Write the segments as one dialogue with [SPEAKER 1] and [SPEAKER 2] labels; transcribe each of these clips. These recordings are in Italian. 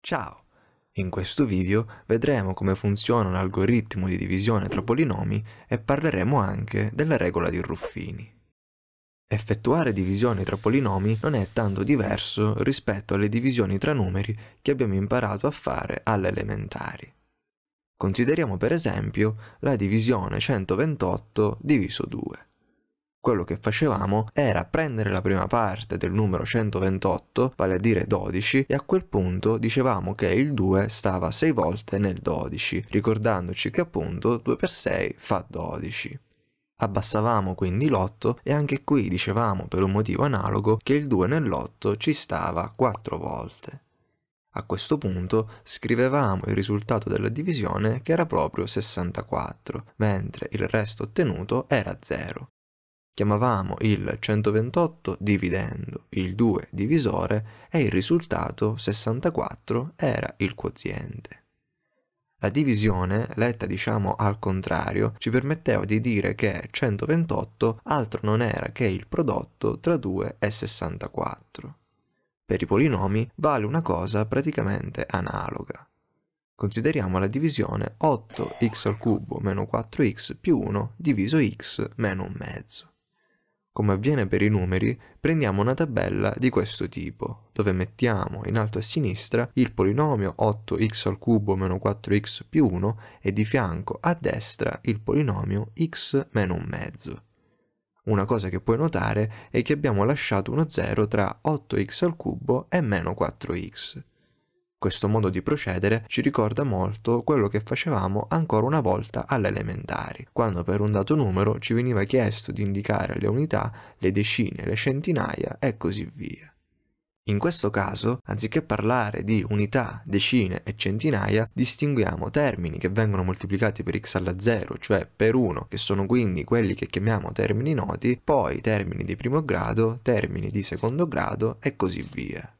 [SPEAKER 1] Ciao! In questo video vedremo come funziona un algoritmo di divisione tra polinomi e parleremo anche della regola di Ruffini. Effettuare divisioni tra polinomi non è tanto diverso rispetto alle divisioni tra numeri che abbiamo imparato a fare alle elementari. Consideriamo per esempio la divisione 128 diviso 2. Quello che facevamo era prendere la prima parte del numero 128, vale a dire 12, e a quel punto dicevamo che il 2 stava 6 volte nel 12, ricordandoci che appunto 2 per 6 fa 12. Abbassavamo quindi l'8 e anche qui dicevamo per un motivo analogo che il 2 nell'8 ci stava 4 volte. A questo punto scrivevamo il risultato della divisione che era proprio 64, mentre il resto ottenuto era 0. Chiamavamo il 128 dividendo, il 2 divisore e il risultato 64 era il quoziente. La divisione, letta diciamo al contrario, ci permetteva di dire che 128 altro non era che il prodotto tra 2 e 64. Per i polinomi vale una cosa praticamente analoga. Consideriamo la divisione 8x al cubo meno 4x più 1 diviso x meno un mezzo. Come avviene per i numeri, prendiamo una tabella di questo tipo, dove mettiamo in alto a sinistra il polinomio 8x al cubo meno 4x più 1 e di fianco a destra il polinomio x meno un mezzo. Una cosa che puoi notare è che abbiamo lasciato uno 0 tra 8x al cubo e meno 4x. Questo modo di procedere ci ricorda molto quello che facevamo ancora una volta alle elementari, quando per un dato numero ci veniva chiesto di indicare le unità, le decine, le centinaia e così via. In questo caso, anziché parlare di unità, decine e centinaia, distinguiamo termini che vengono moltiplicati per x alla 0, cioè per 1, che sono quindi quelli che chiamiamo termini noti, poi termini di primo grado, termini di secondo grado e così via.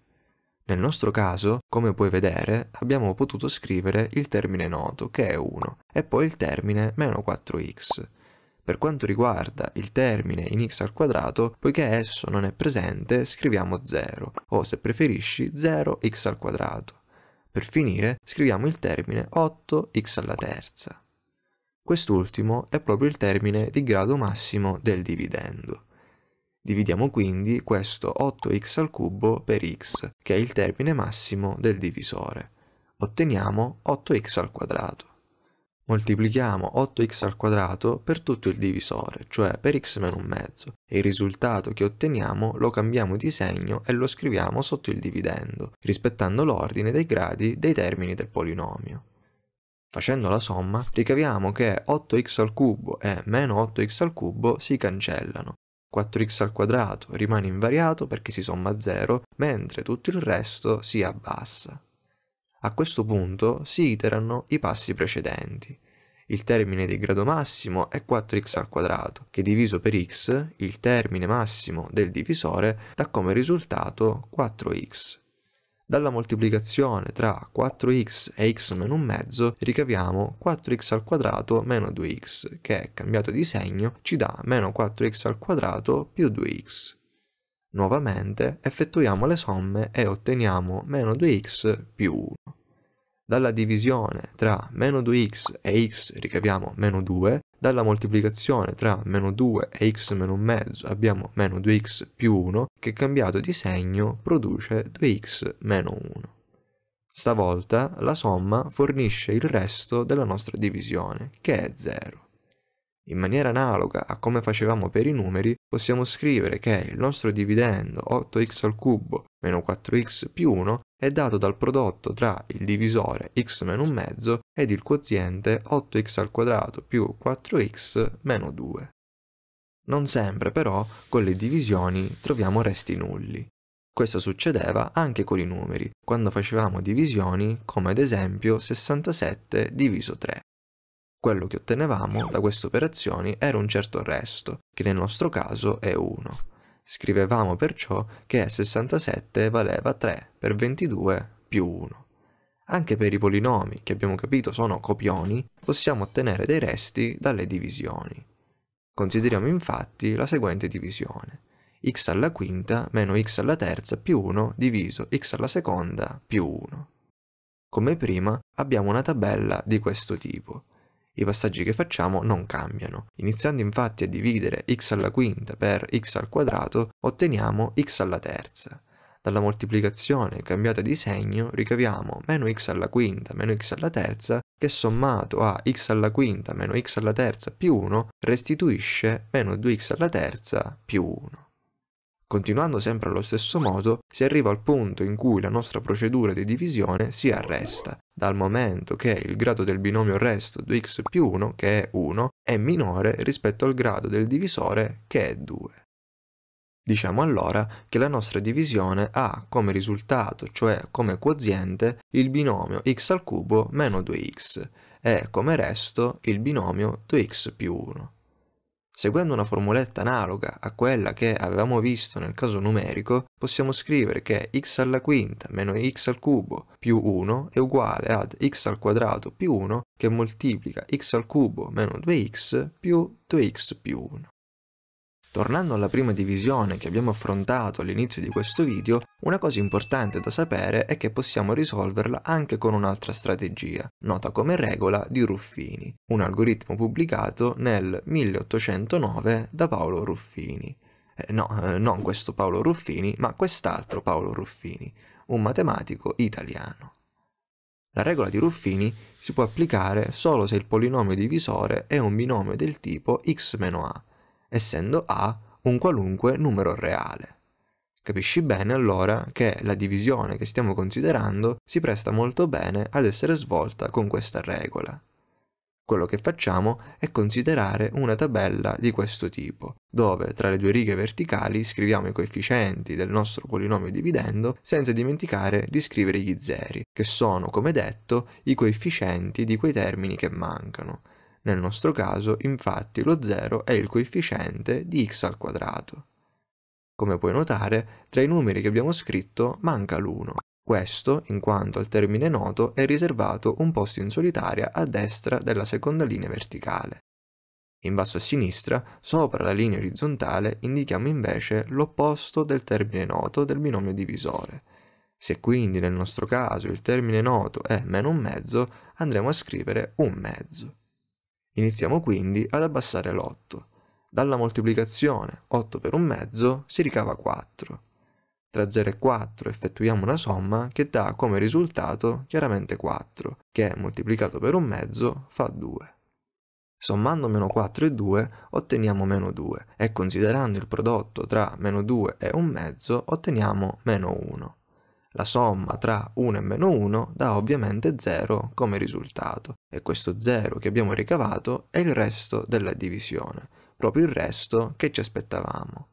[SPEAKER 1] Nel nostro caso, come puoi vedere, abbiamo potuto scrivere il termine noto, che è 1, e poi il termine meno 4x. Per quanto riguarda il termine in x al quadrato, poiché esso non è presente, scriviamo 0, o se preferisci 0x al quadrato. Per finire, scriviamo il termine 8x alla terza. Quest'ultimo è proprio il termine di grado massimo del dividendo. Dividiamo quindi questo 8x al cubo per x, che è il termine massimo del divisore. Otteniamo 8x al quadrato. Moltiplichiamo 8x al quadrato per tutto il divisore, cioè per x meno un mezzo, e il risultato che otteniamo lo cambiamo di segno e lo scriviamo sotto il dividendo, rispettando l'ordine dei gradi dei termini del polinomio. Facendo la somma, ricaviamo che 8x al cubo e meno 8x al cubo si cancellano. 4x al quadrato rimane invariato perché si somma a 0, mentre tutto il resto si abbassa. A questo punto si iterano i passi precedenti. Il termine di grado massimo è 4x al quadrato, che diviso per x, il termine massimo del divisore, dà come risultato 4x. Dalla moltiplicazione tra 4x e x meno un mezzo ricaviamo 4x al quadrato meno 2x, che cambiato di segno ci dà meno 4x al quadrato più 2x. Nuovamente effettuiamo le somme e otteniamo meno 2x più 1 dalla divisione tra meno 2x e x ricaviamo meno 2, dalla moltiplicazione tra meno 2 e x meno un mezzo abbiamo meno 2x più 1, che cambiato di segno produce 2x meno 1. Stavolta la somma fornisce il resto della nostra divisione, che è 0. In maniera analoga a come facevamo per i numeri, possiamo scrivere che il nostro dividendo 8x al cubo meno 4x più 1 è dato dal prodotto tra il divisore x meno un mezzo ed il quoziente 8x al quadrato più 4x meno 2. Non sempre però con le divisioni troviamo resti nulli. Questo succedeva anche con i numeri, quando facevamo divisioni come ad esempio 67 diviso 3. Quello che ottenevamo da queste operazioni era un certo resto, che nel nostro caso è 1. Scrivevamo perciò che 67 valeva 3 per 22 più 1. Anche per i polinomi, che abbiamo capito sono copioni, possiamo ottenere dei resti dalle divisioni. Consideriamo infatti la seguente divisione x alla quinta meno x alla terza più 1 diviso x alla seconda più 1. Come prima abbiamo una tabella di questo tipo i passaggi che facciamo non cambiano. Iniziando infatti a dividere x alla quinta per x al quadrato, otteniamo x alla terza. Dalla moltiplicazione cambiata di segno ricaviamo meno x alla quinta meno x alla terza che sommato a x alla quinta meno x alla terza più 1 restituisce meno 2x alla terza più 1. Continuando sempre allo stesso modo, si arriva al punto in cui la nostra procedura di divisione si arresta, dal momento che il grado del binomio resto 2x più 1, che è 1, è minore rispetto al grado del divisore, che è 2. Diciamo allora che la nostra divisione ha come risultato, cioè come quoziente, il binomio x al cubo meno 2x e come resto il binomio 2x più 1. Seguendo una formuletta analoga a quella che avevamo visto nel caso numerico, possiamo scrivere che x alla quinta meno x al cubo più 1 è uguale ad x al quadrato più 1 che moltiplica x al cubo meno 2x più 2x più 1. Tornando alla prima divisione che abbiamo affrontato all'inizio di questo video, una cosa importante da sapere è che possiamo risolverla anche con un'altra strategia, nota come regola di Ruffini, un algoritmo pubblicato nel 1809 da Paolo Ruffini. Eh, no, eh, non questo Paolo Ruffini, ma quest'altro Paolo Ruffini, un matematico italiano. La regola di Ruffini si può applicare solo se il polinomio divisore è un binomio del tipo x-a, essendo A un qualunque numero reale. Capisci bene allora che la divisione che stiamo considerando si presta molto bene ad essere svolta con questa regola. Quello che facciamo è considerare una tabella di questo tipo, dove tra le due righe verticali scriviamo i coefficienti del nostro polinomio dividendo senza dimenticare di scrivere gli zeri, che sono, come detto, i coefficienti di quei termini che mancano, nel nostro caso, infatti, lo 0 è il coefficiente di x al quadrato. Come puoi notare, tra i numeri che abbiamo scritto manca l'1. Questo, in quanto al termine noto, è riservato un posto in solitaria a destra della seconda linea verticale. In basso a sinistra, sopra la linea orizzontale, indichiamo invece l'opposto del termine noto del binomio divisore. Se quindi nel nostro caso il termine noto è meno un mezzo, andremo a scrivere un mezzo. Iniziamo quindi ad abbassare l'8. Dalla moltiplicazione 8 per un mezzo si ricava 4. Tra 0 e 4 effettuiamo una somma che dà come risultato chiaramente 4, che moltiplicato per un mezzo fa 2. Sommando meno 4 e 2 otteniamo meno 2 e considerando il prodotto tra meno 2 e un mezzo otteniamo meno 1. La somma tra 1 e meno 1 dà ovviamente 0 come risultato e questo 0 che abbiamo ricavato è il resto della divisione, proprio il resto che ci aspettavamo.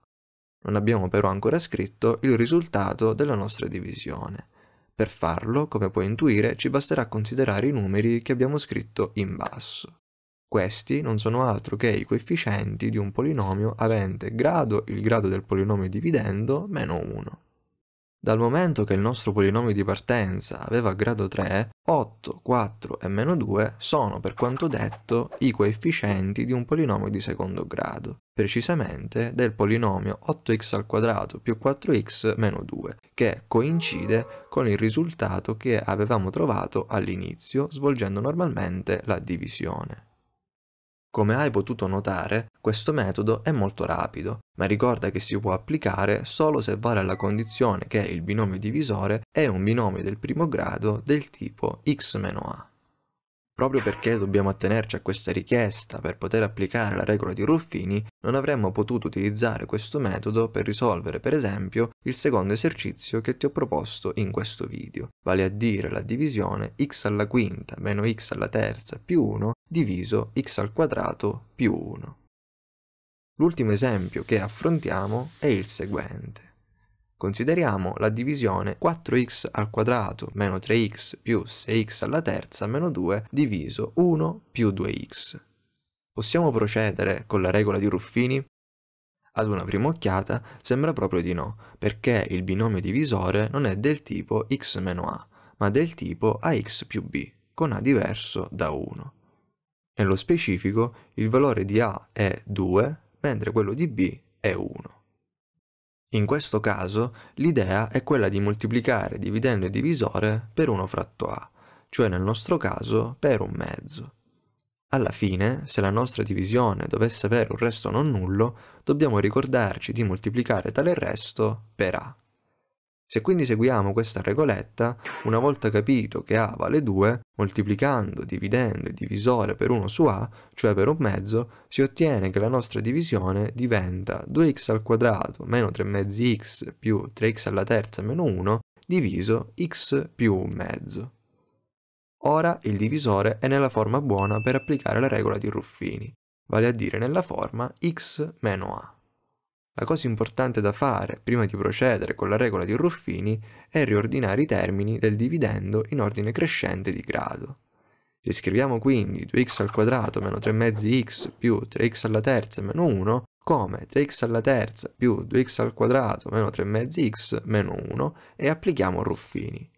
[SPEAKER 1] Non abbiamo però ancora scritto il risultato della nostra divisione. Per farlo, come puoi intuire, ci basterà considerare i numeri che abbiamo scritto in basso. Questi non sono altro che i coefficienti di un polinomio avente grado il grado del polinomio dividendo meno 1. Dal momento che il nostro polinomio di partenza aveva grado 3, 8, 4 e meno 2 sono, per quanto detto, i coefficienti di un polinomio di secondo grado, precisamente del polinomio 8x al quadrato più 4x meno 2, che coincide con il risultato che avevamo trovato all'inizio svolgendo normalmente la divisione. Come hai potuto notare, questo metodo è molto rapido, ma ricorda che si può applicare solo se vale la condizione che il binomio divisore è un binomio del primo grado del tipo x-a. Proprio perché dobbiamo attenerci a questa richiesta per poter applicare la regola di Ruffini, non avremmo potuto utilizzare questo metodo per risolvere per esempio il secondo esercizio che ti ho proposto in questo video, vale a dire la divisione x alla quinta meno x alla terza più 1 diviso x al quadrato più 1. L'ultimo esempio che affrontiamo è il seguente. Consideriamo la divisione 4x al quadrato meno 3x più 6x alla terza meno 2 diviso 1 più 2x. Possiamo procedere con la regola di Ruffini? Ad una prima occhiata sembra proprio di no, perché il binomio divisore non è del tipo x meno a, ma del tipo ax più b, con a diverso da 1. Nello specifico il valore di a è 2, mentre quello di b è 1. In questo caso l'idea è quella di moltiplicare dividendo il divisore per 1 fratto a, cioè nel nostro caso per un mezzo. Alla fine, se la nostra divisione dovesse avere un resto non nullo, dobbiamo ricordarci di moltiplicare tale resto per a. Se quindi seguiamo questa regoletta, una volta capito che A vale 2, moltiplicando, dividendo il divisore per 1 su A, cioè per un mezzo, si ottiene che la nostra divisione diventa 2x al quadrato meno 3 mezzi x più 3x alla terza meno 1 diviso x più un mezzo. Ora il divisore è nella forma buona per applicare la regola di Ruffini, vale a dire nella forma x meno a. La cosa importante da fare prima di procedere con la regola di Ruffini è riordinare i termini del dividendo in ordine crescente di grado. Riscriviamo quindi 2x al quadrato meno 3 mezzi x più 3x alla terza meno 1 come 3x alla terza più 2x al quadrato meno 3 mezzi x meno 1 e applichiamo Ruffini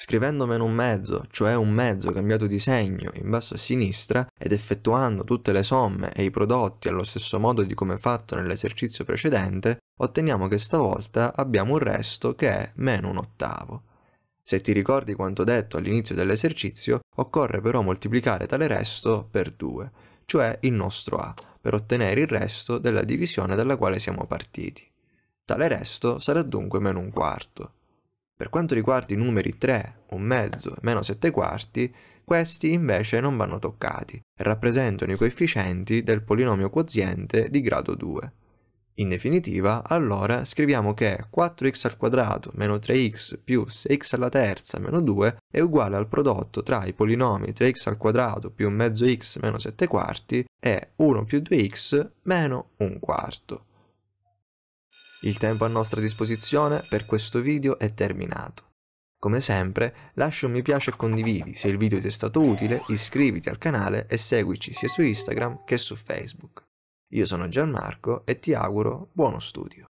[SPEAKER 1] scrivendo meno un mezzo, cioè un mezzo cambiato di segno in basso a sinistra ed effettuando tutte le somme e i prodotti allo stesso modo di come fatto nell'esercizio precedente, otteniamo che stavolta abbiamo un resto che è meno un ottavo. Se ti ricordi quanto detto all'inizio dell'esercizio, occorre però moltiplicare tale resto per 2, cioè il nostro A, per ottenere il resto della divisione dalla quale siamo partiti. Tale resto sarà dunque meno un quarto. Per quanto riguarda i numeri 3, 1 mezzo e meno 7 quarti, questi invece non vanno toccati e rappresentano i coefficienti del polinomio quoziente di grado 2. In definitiva, allora scriviamo che 4x al quadrato meno 3x più 6x alla terza meno 2 è uguale al prodotto tra i polinomi 3x al quadrato più mezzo x meno 7 quarti e 1 più 2x meno 1 quarto. Il tempo a nostra disposizione per questo video è terminato. Come sempre, lascia un mi piace e condividi se il video ti è stato utile, iscriviti al canale e seguici sia su Instagram che su Facebook. Io sono Gianmarco e ti auguro buono studio.